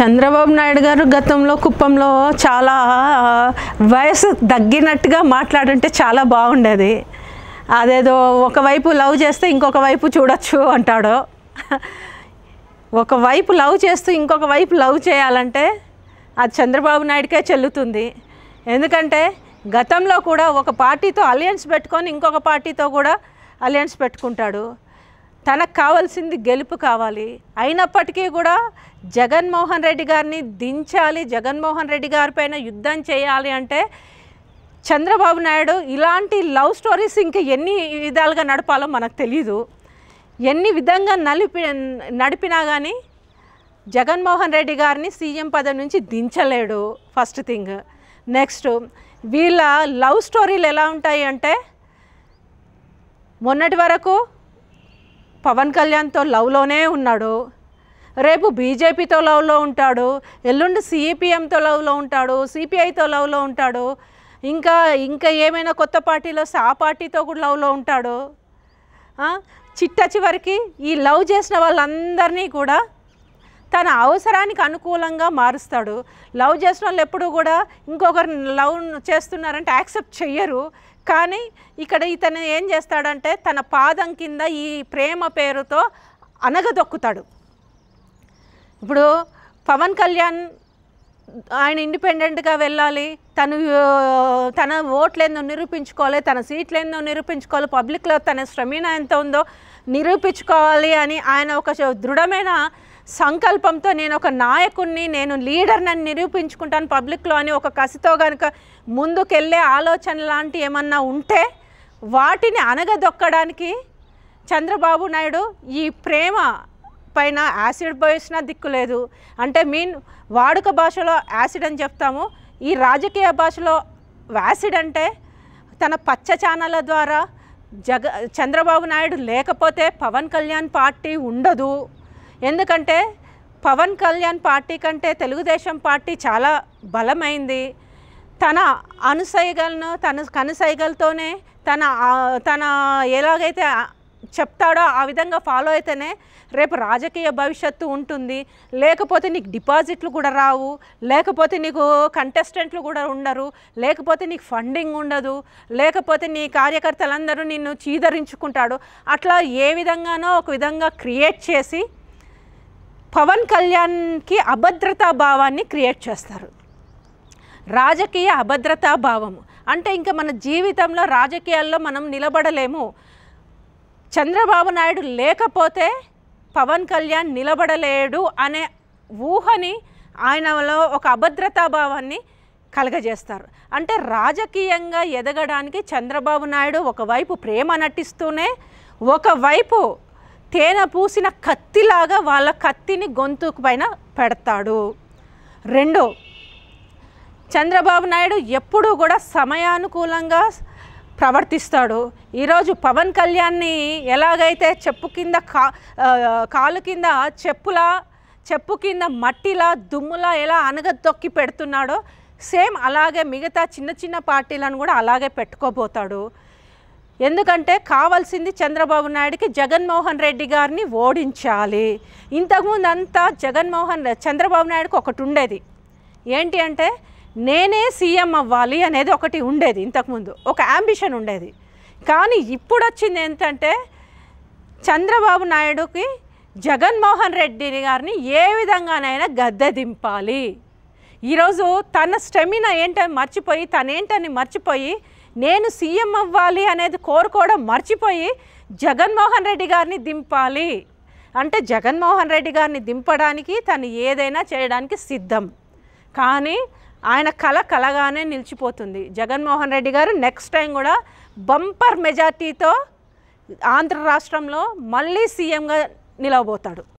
చంద్రబాబు నాయుడు గారు గతంలో కుప్పంలో చాలా వయసు తగ్గినట్టుగా మాట్లాడుంటే చాలా బాగుండేది అదేదో ఒకవైపు లవ్ చేస్తే ఇంకొక వైపు చూడొచ్చు అంటాడు ఒకవైపు లవ్ చేస్తూ ఇంకొక వైపు లవ్ చేయాలంటే అది చంద్రబాబు నాయుడుకే చెల్లుతుంది ఎందుకంటే గతంలో కూడా ఒక పార్టీతో అలయన్స్ పెట్టుకొని ఇంకొక పార్టీతో కూడా అలయన్స్ పెట్టుకుంటాడు తనకు కావాల్సింది గెలుపు కావాలి అయినప్పటికీ కూడా జగన్మోహన్ రెడ్డి గారిని దించాలి జగన్మోహన్ రెడ్డి గారిపైన యుద్ధం చేయాలి అంటే చంద్రబాబు నాయుడు ఇలాంటి లవ్ స్టోరీస్ ఇంకా ఎన్ని విధాలుగా నడపాలో మనకు తెలియదు ఎన్ని విధంగా నలిపి నడిపినా కానీ జగన్మోహన్ రెడ్డి గారిని సీఎం పదవి నుంచి దించలేడు ఫస్ట్ థింగ్ నెక్స్ట్ వీళ్ళ లవ్ స్టోరీలు ఎలా ఉంటాయి అంటే మొన్నటి వరకు పవన్ కళ్యాణ్తో లవ్లోనే ఉన్నాడు రేపు బీజేపీతో లవ్లో ఉంటాడు ఎల్లుండి సిఈపిఎంతో లవ్లో ఉంటాడు సిపిఐతో లవ్లో ఉంటాడు ఇంకా ఇంకా ఏమైనా కొత్త పార్టీలో ఆ పార్టీతో కూడా లవ్లో ఉంటాడు చిట్ట చివరికి ఈ లవ్ చేసిన వాళ్ళందరినీ కూడా తన అవసరానికి అనుకూలంగా మారుస్తాడు లవ్ చేసిన వాళ్ళు ఎప్పుడూ కూడా ఇంకొకరిని లవ్ చేస్తున్నారంటే యాక్సెప్ట్ చెయ్యరు కానీ ఇక్కడ ఇతను ఏం చేస్తాడంటే తన పాదం కింద ఈ ప్రేమ పేరుతో అనగదొక్కుతాడు ఇప్పుడు పవన్ కళ్యాణ్ ఆయన ఇండిపెండెంట్గా వెళ్ళాలి తను తన ఓట్లేందో నిరూపించుకోవాలి తన సీట్లేందో నిరూపించుకోవాలి పబ్లిక్లో తన శ్రమీణ ఎంత ఉందో నిరూపించుకోవాలి అని ఆయన ఒక దృఢమైన సంకల్పంతో నేను ఒక నాయకుణ్ణి నేను లీడర్నని నిరూపించుకుంటాను పబ్లిక్లో అని ఒక కసితో కనుక ముందుకెళ్ళే ఆలోచన లాంటి ఏమన్నా ఉంటే వాటిని అనగదొక్కడానికి చంద్రబాబు నాయుడు ఈ ప్రేమ పైన యాసిడ్ పోసిన దిక్కు లేదు అంటే మీన్ వాడుక భాషలో యాసిడ్ అని చెప్తాము ఈ రాజకీయ భాషలో యాసిడ్ అంటే తన పచ్చ ఛానళ్ళ ద్వారా జగ చంద్రబాబు నాయుడు లేకపోతే పవన్ కళ్యాణ్ పార్టీ ఉండదు ఎందుకంటే పవన్ కళ్యాణ్ పార్టీ కంటే తెలుగుదేశం పార్టీ చాలా బలమైంది తన అనుసైగలను తన కనుసైగలతోనే తన తన ఎలాగైతే చెప్తాడో ఆ విధంగా ఫాలో అయితేనే రేపు రాజకీయ భవిష్యత్తు ఉంటుంది లేకపోతే నీకు డిపాజిట్లు కూడా రావు లేకపోతే నీకు కంటెస్టెంట్లు కూడా ఉండరు లేకపోతే నీకు ఫండింగ్ ఉండదు లేకపోతే నీ కార్యకర్తలందరూ నిన్ను చీదరించుకుంటాడు అట్లా ఏ విధంగానో ఒక విధంగా క్రియేట్ చేసి పవన్ కళ్యాణ్కి అభద్రతా భావాన్ని క్రియేట్ చేస్తారు రాజకీయ అభద్రతా భావము అంటే ఇంకా మన జీవితంలో రాజకీయాల్లో మనం నిలబడలేము చంద్రబాబు నాయుడు లేకపోతే పవన్ కళ్యాణ్ నిలబడలేడు అనే ఊహని ఆయనలో ఒక అభద్రతా భావాన్ని కలగజేస్తారు అంటే రాజకీయంగా ఎదగడానికి చంద్రబాబు నాయుడు ఒకవైపు ప్రేమ నటిస్తూనే ఒకవైపు తేనె పూసిన కత్తిలాగా వాళ్ళ కత్తిని గొంతుకు పైన పెడతాడు రెండో చంద్రబాబు నాయుడు ఎప్పుడూ కూడా సమయానుకూలంగా ప్రవర్తిస్తాడు ఈరోజు పవన్ కళ్యాణ్ని ఎలాగైతే చెప్పు కింద కా కాలు కింద చెప్పులా చెప్పు కింద మట్టిలా దుమ్ములా ఎలా అనగదొక్కి పెడుతున్నాడో సేమ్ అలాగే మిగతా చిన్న చిన్న పార్టీలను కూడా అలాగే పెట్టుకోబోతాడు ఎందుకంటే కావాల్సింది చంద్రబాబు నాయుడికి జగన్మోహన్ రెడ్డి గారిని ఓడించాలి ఇంతకుముందు అంతా జగన్మోహన్ చంద్రబాబు నాయుడుకి ఒకటి ఉండేది ఏంటి అంటే నేనే సీఎం అవ్వాలి అనేది ఒకటి ఉండేది ఇంతకుముందు ఒక అంబిషన్ ఉండేది కానీ ఇప్పుడు వచ్చింది ఏంటంటే చంద్రబాబు నాయుడుకి జగన్మోహన్ రెడ్డి గారిని ఏ విధంగానైనా గద్దె దింపాలి ఈరోజు తన స్టెమినా ఏంటని మర్చిపోయి తనేంటని మర్చిపోయి నేను సీఎం అవ్వాలి అనేది కోరుకోవడం మర్చిపోయి జగన్మోహన్ రెడ్డి గారిని దింపాలి అంటే జగన్మోహన్ రెడ్డి గారిని దింపడానికి తను ఏదైనా చేయడానికి సిద్ధం కానీ ఆయన కల కలగానే నిలిచిపోతుంది జగన్మోహన్ రెడ్డి గారు నెక్స్ట్ టైం కూడా బంపర్ మెజార్టీతో ఆంధ్ర రాష్ట్రంలో మళ్ళీ సీఎంగా నిలవబోతాడు